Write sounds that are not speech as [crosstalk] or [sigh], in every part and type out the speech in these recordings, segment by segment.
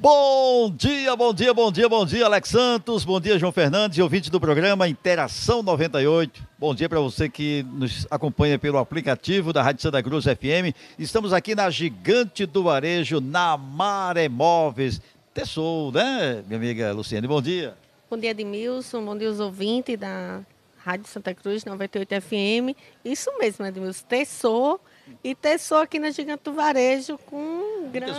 Bom dia, bom dia, bom dia, bom dia, Alex Santos, bom dia, João Fernandes, ouvinte do programa Interação 98. Bom dia para você que nos acompanha pelo aplicativo da Rádio Santa Cruz FM. Estamos aqui na Gigante do Varejo, na Maremóveis. Tessou, né, minha amiga Luciane? Bom dia. Bom dia, Edmilson, bom dia os ouvintes da Rádio Santa Cruz 98 FM. Isso mesmo, Edmilson, Tessou e Tessou aqui na Gigante do Varejo com grandes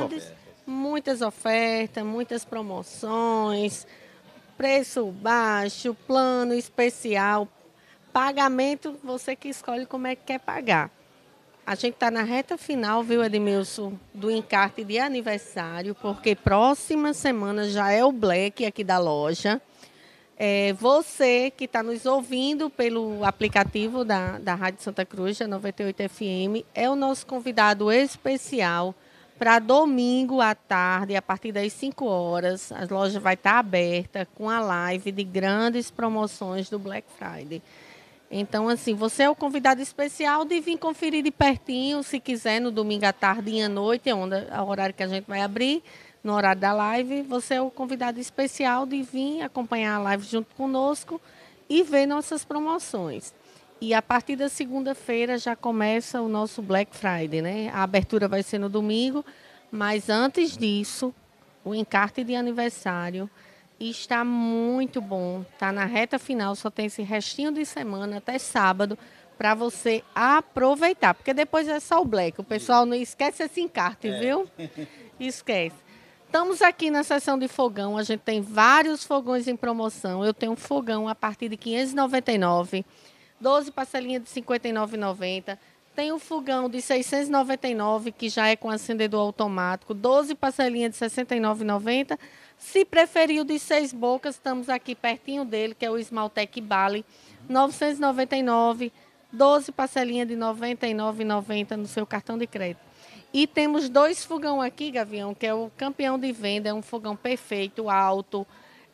muitas ofertas, muitas promoções, preço baixo, plano especial, pagamento, você que escolhe como é que quer pagar. A gente está na reta final, viu, Edmilson, do encarte de aniversário, porque próxima semana já é o Black aqui da loja. É, você que está nos ouvindo pelo aplicativo da, da Rádio Santa Cruz, a 98 FM, é o nosso convidado especial para domingo à tarde, a partir das 5 horas, as lojas vai estar tá aberta com a live de grandes promoções do Black Friday. Então, assim, você é o convidado especial de vir conferir de pertinho, se quiser, no domingo à tarde e à noite, é o horário que a gente vai abrir, no horário da live. Você é o convidado especial de vir acompanhar a live junto conosco e ver nossas promoções. E a partir da segunda-feira já começa o nosso Black Friday, né? A abertura vai ser no domingo, mas antes disso, o encarte de aniversário está muito bom. Está na reta final, só tem esse restinho de semana até sábado para você aproveitar, porque depois é só o black. O pessoal não esquece esse encarte, é. viu? [laughs] Esquece. Estamos aqui na seção de fogão. A gente tem vários fogões em promoção. Eu tenho um fogão a partir de 599 12 parcelinhas de R$ 59,90. Tem o fogão de 699, que já é com acendedor automático, 12 parcelinhas de R$ 69,90. Se preferir o de seis bocas, estamos aqui pertinho dele, que é o Esmaltec Bali, 999, 12 parcelinhas de R$ 99,90 no seu cartão de crédito. E temos dois fogão aqui, Gavião, que é o campeão de venda, é um fogão perfeito, alto,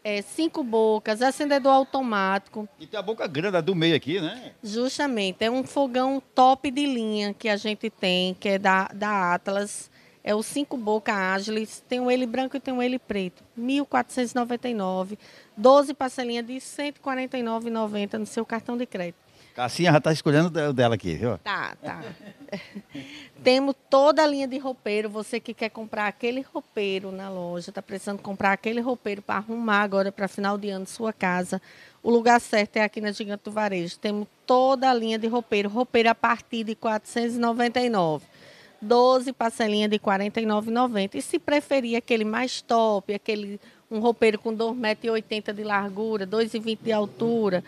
é, cinco bocas, acendedor automático. E tem a boca grande, a do meio aqui, né? Justamente. É um fogão top de linha que a gente tem, que é da, da Atlas. É o cinco boca Ágilis. Tem um ele branco e tem um ele preto. 1.499. 12 parcelinhas de R$ 149,90 no seu cartão de crédito. Cassinha já está escolhendo o dela aqui, viu? Tá, tá. [laughs] Temos toda a linha de roupeiro. Você que quer comprar aquele roupeiro na loja, está precisando comprar aquele roupeiro para arrumar agora para final de ano sua casa. O lugar certo é aqui na Gigante do Varejo. Temos toda a linha de roupeiro. Roupeiro a partir de R$ 499. 12 parcelinhas de R$ 49,90. E se preferir aquele mais top, aquele um roupeiro com 2,80 m de largura, 2,20 de altura.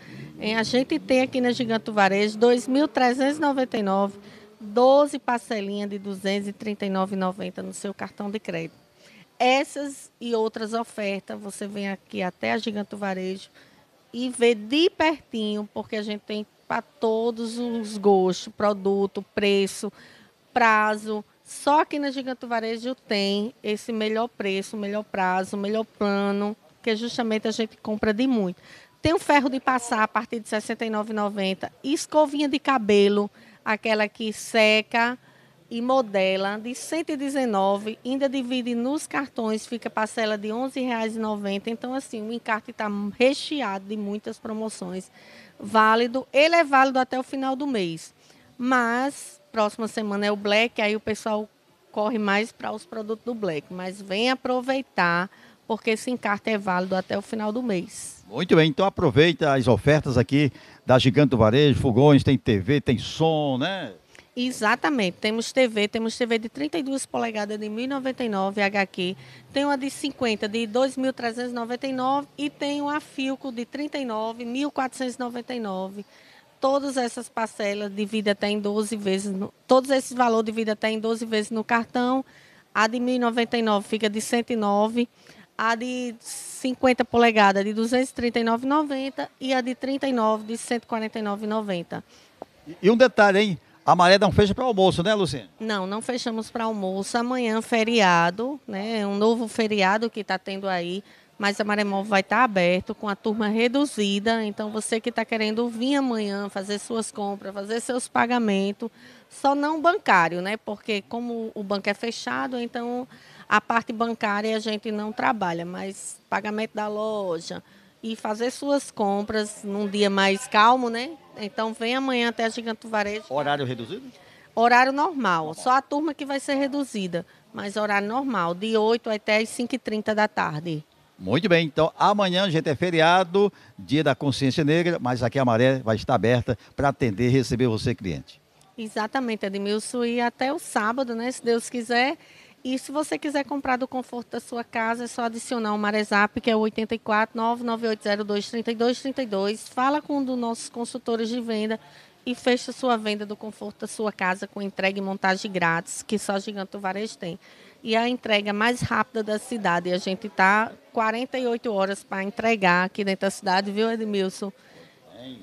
A gente tem aqui na Giganto Varejo 2.399, 12 parcelinhas de 239,90 no seu cartão de crédito. Essas e outras ofertas, você vem aqui até a Giganto Varejo e vê de pertinho, porque a gente tem para todos os gostos, produto, preço, prazo, só que na Gigante Varejo tem esse melhor preço, melhor prazo, melhor plano, que é justamente a gente compra de muito. Tem o ferro de passar a partir de R$ 69,90. Escovinha de cabelo, aquela que seca e modela, de 119, ainda divide nos cartões, fica parcela de R$ 11,90. Então, assim, o encarte está recheado de muitas promoções. Válido, ele é válido até o final do mês. Mas próxima semana é o Black, aí o pessoal corre mais para os produtos do Black. Mas vem aproveitar, porque esse encarte é válido até o final do mês. Muito bem, então aproveita as ofertas aqui da Gigante do Varejo, Fogões, tem TV, tem som, né? Exatamente. Temos TV, temos TV de 32 polegadas de 1.099 HQ, tem uma de 50 de 2.399 e tem uma Filco de 39.499 todas essas parcelas de até em 12 vezes, no, todos esses valores de até em 12 vezes no cartão. A de 1.099 fica de 109, a de 50 polegadas de 239,90 e a de 39 de 149,90. E um detalhe, hein? A maré não fecha para almoço, né, Luciane? Não, não fechamos para almoço. Amanhã, é feriado, né? Um novo feriado que está tendo aí mas a Maremol vai estar aberto com a turma reduzida. Então, você que está querendo vir amanhã fazer suas compras, fazer seus pagamentos, só não bancário, né? Porque como o banco é fechado, então a parte bancária a gente não trabalha, mas pagamento da loja e fazer suas compras num dia mais calmo, né? Então, vem amanhã até a Giganto Varejo. Horário reduzido? Horário normal, só a turma que vai ser reduzida, mas horário normal, de 8 até as 5h30 da tarde. Muito bem, então amanhã, gente, é feriado, dia da consciência negra, mas aqui a Maré vai estar aberta para atender e receber você, cliente. Exatamente, Edmilson, e até o sábado, né, se Deus quiser. E se você quiser comprar do conforto da sua casa, é só adicionar o Marezap, que é o 84 99802 Fala com um dos nossos consultores de venda e fecha sua venda do conforto da sua casa com entrega e montagem grátis, que só Giganto Varejo tem. E a entrega mais rápida da cidade. E a gente está 48 horas para entregar aqui dentro da cidade, viu, Edmilson?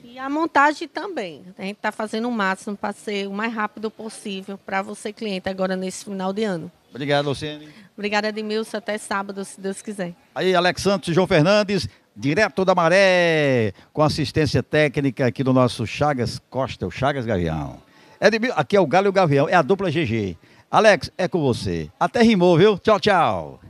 E a montagem também. A gente está fazendo o máximo para ser o mais rápido possível para você, cliente, agora nesse final de ano. Obrigado, Luciane. Obrigada, Edmilson. Até sábado, se Deus quiser. Aí, Alex Santos e João Fernandes direto da maré, com assistência técnica aqui do nosso Chagas Costa, o Chagas Gavião. Edmil, aqui é o Galho e o Gavião, é a dupla GG. Alex, é com você. Até rimou, viu? Tchau, tchau.